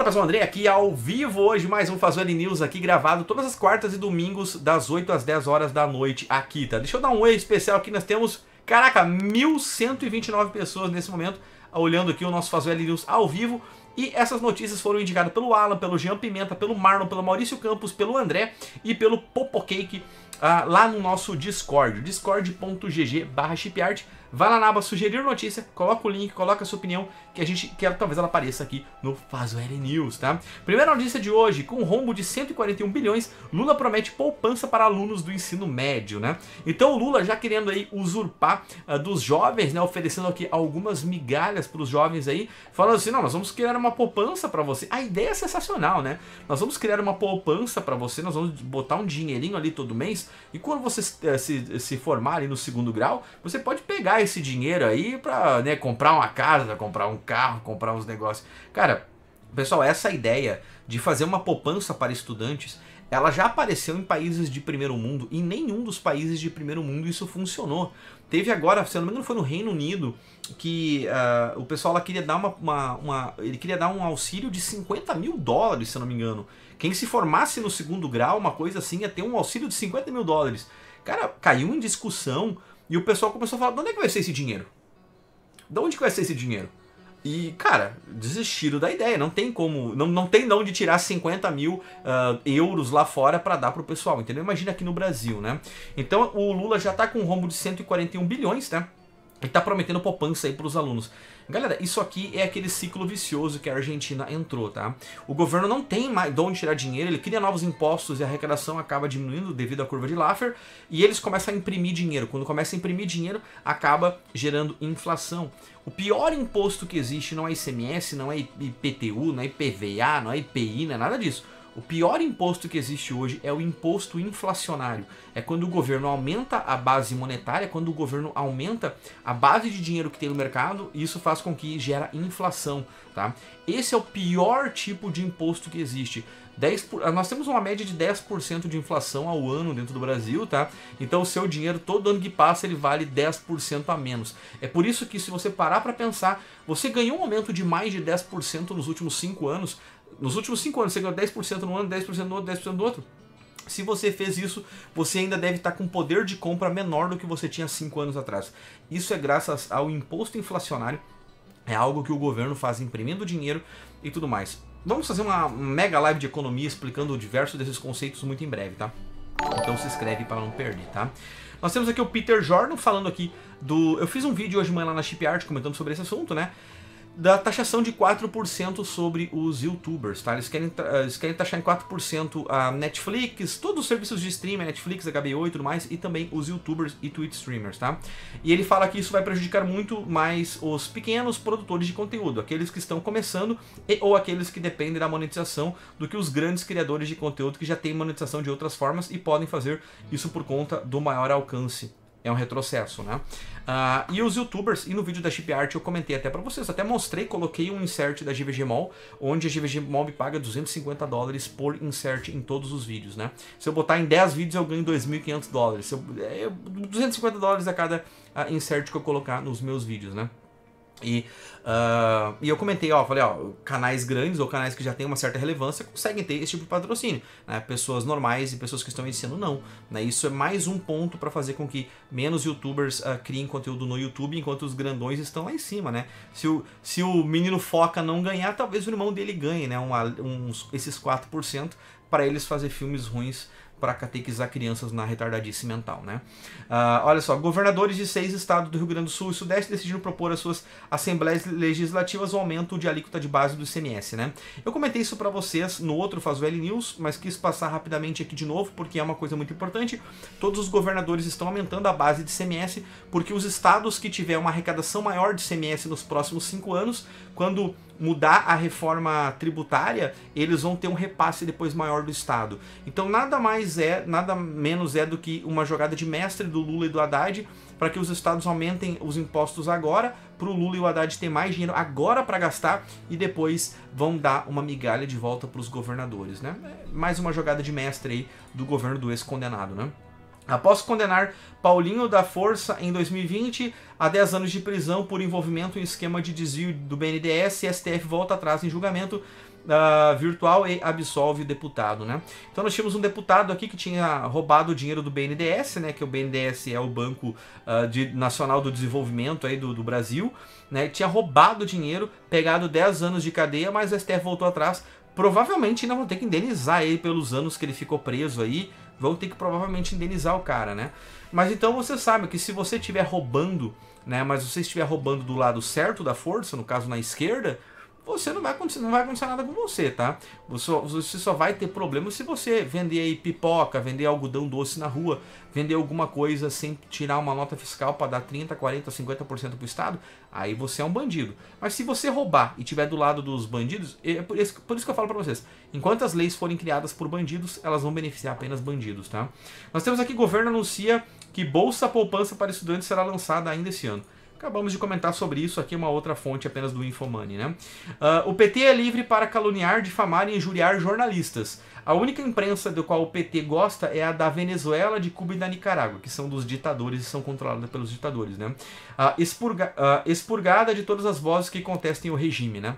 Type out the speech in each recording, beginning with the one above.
Fala pessoal, André aqui ao vivo hoje, mais um Fazone News aqui gravado todas as quartas e domingos das 8 às 10 horas da noite aqui, tá? Deixa eu dar um oi especial aqui, nós temos, caraca, 1129 pessoas nesse momento olhando aqui o nosso Fazone News ao vivo. E essas notícias foram indicadas pelo Alan, pelo Jean Pimenta, pelo Marlon, pelo Maurício Campos, pelo André e pelo Popocake ah, lá no nosso Discord, discord.gg barra chipyard. Vai lá na aba sugerir notícia, coloca o link, coloca a sua opinião, que a gente quer, talvez ela apareça aqui no L News, tá? Primeira notícia de hoje, com um rombo de 141 bilhões, Lula promete poupança para alunos do ensino médio, né? Então o Lula já querendo aí usurpar uh, dos jovens, né, oferecendo aqui algumas migalhas para os jovens aí, falando assim, não, nós vamos criar uma poupança para você. A ideia é sensacional, né? Nós vamos criar uma poupança para você, nós vamos botar um dinheirinho ali todo mês e quando você eh, se se, formar formarem no segundo grau, você pode pegar esse dinheiro aí para né, comprar uma casa, comprar um carro, comprar uns negócios. Cara, pessoal, essa é ideia de fazer uma poupança para estudantes ela já apareceu em países de primeiro mundo e nenhum dos países de primeiro mundo isso funcionou. Teve agora, se eu não me engano, foi no Reino Unido que uh, o pessoal lá queria dar uma, uma, uma, Ele queria dar um auxílio de 50 mil dólares, se eu não me engano. Quem se formasse no segundo grau, uma coisa assim, ia ter um auxílio de 50 mil dólares. Cara, caiu em discussão e o pessoal começou a falar: de onde é que vai ser esse dinheiro? De onde que vai ser esse dinheiro? E, cara, desistiram da ideia. Não tem como. Não, não tem de onde tirar 50 mil uh, euros lá fora para dar pro pessoal, entendeu? Imagina aqui no Brasil, né? Então o Lula já tá com um rombo de 141 bilhões, né? E tá prometendo poupança aí pros alunos. Galera, isso aqui é aquele ciclo vicioso que a Argentina entrou, tá? O governo não tem mais de onde tirar dinheiro, ele cria novos impostos e a arrecadação acaba diminuindo devido à curva de Laffer, e eles começam a imprimir dinheiro. Quando começa a imprimir dinheiro, acaba gerando inflação. O pior imposto que existe não é ICMS, não é IPTU, não é IPVA, não é IPI, não é nada disso. O pior imposto que existe hoje é o imposto inflacionário. É quando o governo aumenta a base monetária, quando o governo aumenta a base de dinheiro que tem no mercado, e isso faz com que gera inflação, tá? Esse é o pior tipo de imposto que existe. 10 por... Nós temos uma média de 10% de inflação ao ano dentro do Brasil, tá? Então o seu dinheiro, todo ano que passa, ele vale 10% a menos. É por isso que se você parar para pensar, você ganhou um aumento de mais de 10% nos últimos 5 anos, nos últimos 5 anos, você ganhou 10% no ano, 10% no outro, 10% no outro. Se você fez isso, você ainda deve estar com poder de compra menor do que você tinha 5 anos atrás. Isso é graças ao imposto inflacionário. É algo que o governo faz imprimindo dinheiro e tudo mais. Vamos fazer uma mega live de economia explicando diversos desses conceitos muito em breve, tá? Então se inscreve para não perder, tá? Nós temos aqui o Peter Jordan falando aqui do... Eu fiz um vídeo hoje de manhã lá na Chip Art comentando sobre esse assunto, né? da taxação de 4% sobre os youtubers, tá? Eles querem, eles querem taxar em 4% a Netflix, todos os serviços de streaming, Netflix, HBO e tudo mais, e também os youtubers e Twitch streamers, tá? E ele fala que isso vai prejudicar muito mais os pequenos produtores de conteúdo, aqueles que estão começando e, ou aqueles que dependem da monetização do que os grandes criadores de conteúdo que já têm monetização de outras formas e podem fazer isso por conta do maior alcance é um retrocesso, né? Uh, e os youtubers, e no vídeo da Chip Art eu comentei até para vocês, até mostrei, coloquei um insert da GVG Mall, onde a GVG Mall me paga 250 dólares por insert em todos os vídeos, né? Se eu botar em 10 vídeos eu ganho 2.500 dólares, eu, é, eu, 250 dólares a cada uh, insert que eu colocar nos meus vídeos, né? E, uh, e eu comentei, ó, falei, ó, canais grandes ou canais que já têm uma certa relevância conseguem ter esse tipo de patrocínio, né? Pessoas normais e pessoas que estão iniciando não, né? Isso é mais um ponto para fazer com que menos youtubers uh, criem conteúdo no YouTube enquanto os grandões estão lá em cima, né? Se o, se o menino foca não ganhar, talvez o irmão dele ganhe, né? Um, uns, esses 4% para eles fazer filmes ruins para catequizar crianças na retardadice mental. Né? Uh, olha só, governadores de seis estados do Rio Grande do Sul e Sudeste decidiram propor às suas assembleias legislativas o aumento de alíquota de base do ICMS. Né? Eu comentei isso para vocês no outro Faz News, mas quis passar rapidamente aqui de novo porque é uma coisa muito importante. Todos os governadores estão aumentando a base de ICMS porque os estados que tiver uma arrecadação maior de ICMS nos próximos cinco anos, quando mudar a reforma tributária, eles vão ter um repasse depois maior do estado. Então nada mais é nada menos é do que uma jogada de mestre do Lula e do Haddad para que os estados aumentem os impostos agora, para o Lula e o Haddad ter mais dinheiro agora para gastar e depois vão dar uma migalha de volta para os governadores, né? É mais uma jogada de mestre aí do governo do ex-condenado, né? Após condenar Paulinho da Força em 2020 a 10 anos de prisão por envolvimento em esquema de desvio do BNDES, STF volta atrás em julgamento uh, virtual e absolve o deputado, né? Então nós tínhamos um deputado aqui que tinha roubado o dinheiro do BNDES, né? Que o BNDES é o Banco uh, de, Nacional do Desenvolvimento aí do, do Brasil, né? Tinha roubado o dinheiro, pegado 10 anos de cadeia, mas o STF voltou atrás. Provavelmente não vão ter que indenizar ele pelos anos que ele ficou preso aí, vão ter que provavelmente indenizar o cara, né? Mas então você sabe que se você estiver roubando, né, mas você estiver roubando do lado certo da força, no caso na esquerda, você não vai acontecer, não vai acontecer nada com você, tá? Você, você só vai ter problema se você vender aí pipoca, vender algodão doce na rua, vender alguma coisa sem tirar uma nota fiscal para dar 30, 40, 50% pro estado, aí você é um bandido. Mas se você roubar e tiver do lado dos bandidos, é por isso, por isso que eu falo para vocês, enquanto as leis forem criadas por bandidos, elas vão beneficiar apenas bandidos, tá? Nós temos aqui governo anuncia que bolsa poupança para estudantes será lançada ainda esse ano. Acabamos de comentar sobre isso aqui, é uma outra fonte apenas do Infomani, né? Uh, o PT é livre para caluniar, difamar e injuriar jornalistas. A única imprensa do qual o PT gosta é a da Venezuela, de Cuba e da Nicarágua, que são dos ditadores e são controladas pelos ditadores, né? Uh, expurga uh, expurgada de todas as vozes que contestem o regime, né?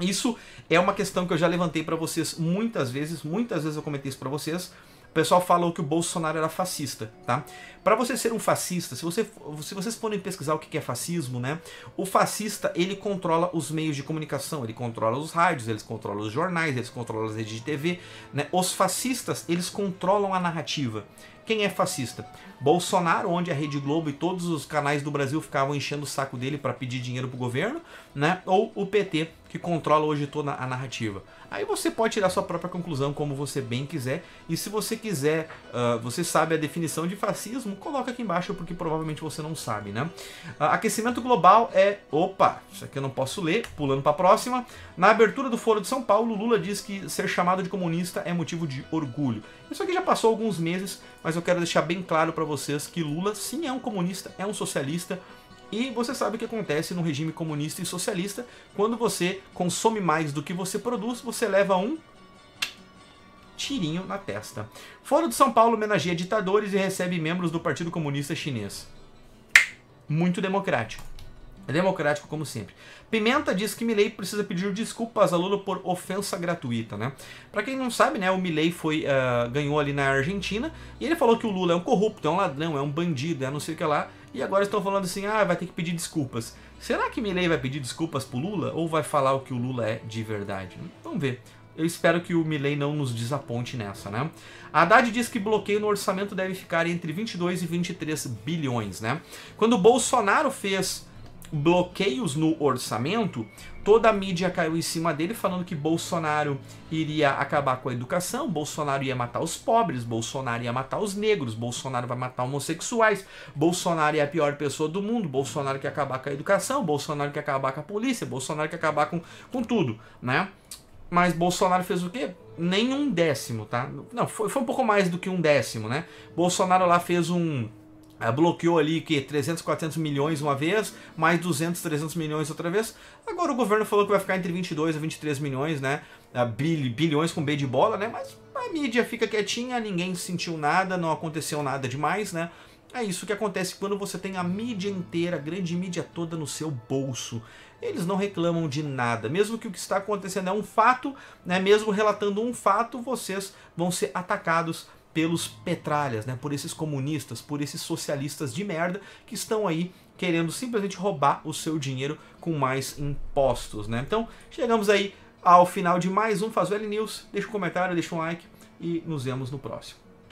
Isso é uma questão que eu já levantei para vocês muitas vezes, muitas vezes eu comentei isso para vocês o pessoal falou que o Bolsonaro era fascista, tá? Para você ser um fascista, se, você, se vocês forem pesquisar o que é fascismo, né? O fascista, ele controla os meios de comunicação, ele controla os rádios, eles controlam os jornais, eles controlam as redes de TV, né? Os fascistas, eles controlam a narrativa quem é fascista? Bolsonaro, onde a Rede Globo e todos os canais do Brasil ficavam enchendo o saco dele para pedir dinheiro pro governo, né? Ou o PT, que controla hoje toda a narrativa. Aí você pode tirar sua própria conclusão como você bem quiser. E se você quiser, uh, você sabe a definição de fascismo, coloca aqui embaixo porque provavelmente você não sabe, né? Uh, aquecimento global é, opa, isso aqui eu não posso ler, pulando para próxima. Na abertura do Foro de São Paulo, Lula diz que ser chamado de comunista é motivo de orgulho. Isso aqui já passou alguns meses, mas mas eu quero deixar bem claro para vocês que Lula sim é um comunista, é um socialista, e você sabe o que acontece no regime comunista e socialista, quando você consome mais do que você produz, você leva um tirinho na testa. Foro de São Paulo homenageia ditadores e recebe membros do Partido Comunista Chinês. Muito democrático. É democrático, como sempre. Pimenta diz que Milley precisa pedir desculpas a Lula por ofensa gratuita, né? Pra quem não sabe, né, o Milley foi, uh, ganhou ali na Argentina e ele falou que o Lula é um corrupto, é um ladrão, é um bandido, é não sei o que lá. E agora estão falando assim, ah, vai ter que pedir desculpas. Será que Milley vai pedir desculpas pro Lula ou vai falar o que o Lula é de verdade? Vamos ver. Eu espero que o Milley não nos desaponte nessa, né? A Haddad diz que bloqueio no orçamento deve ficar entre 22 e 23 bilhões, né? Quando o Bolsonaro fez bloqueios no orçamento, toda a mídia caiu em cima dele falando que Bolsonaro iria acabar com a educação, Bolsonaro ia matar os pobres, Bolsonaro ia matar os negros, Bolsonaro vai matar homossexuais, Bolsonaro é a pior pessoa do mundo, Bolsonaro quer acabar com a educação, Bolsonaro quer acabar com a polícia, Bolsonaro quer acabar com, com tudo, né? Mas Bolsonaro fez o quê? Nem um décimo, tá? Não, foi, foi um pouco mais do que um décimo, né? Bolsonaro lá fez um é, bloqueou ali que 300, 400 milhões uma vez, mais 200, 300 milhões outra vez. Agora o governo falou que vai ficar entre 22 a 23 milhões, né? É, bilhões com B de bola, né? Mas a mídia fica quietinha, ninguém sentiu nada, não aconteceu nada demais, né? É isso que acontece quando você tem a mídia inteira, a grande mídia toda no seu bolso. Eles não reclamam de nada, mesmo que o que está acontecendo é um fato, né? Mesmo relatando um fato, vocês vão ser atacados pelos petralhas, né? por esses comunistas, por esses socialistas de merda que estão aí querendo simplesmente roubar o seu dinheiro com mais impostos. Né? Então, chegamos aí ao final de mais um Fazwell News. Deixa um comentário, deixa um like e nos vemos no próximo.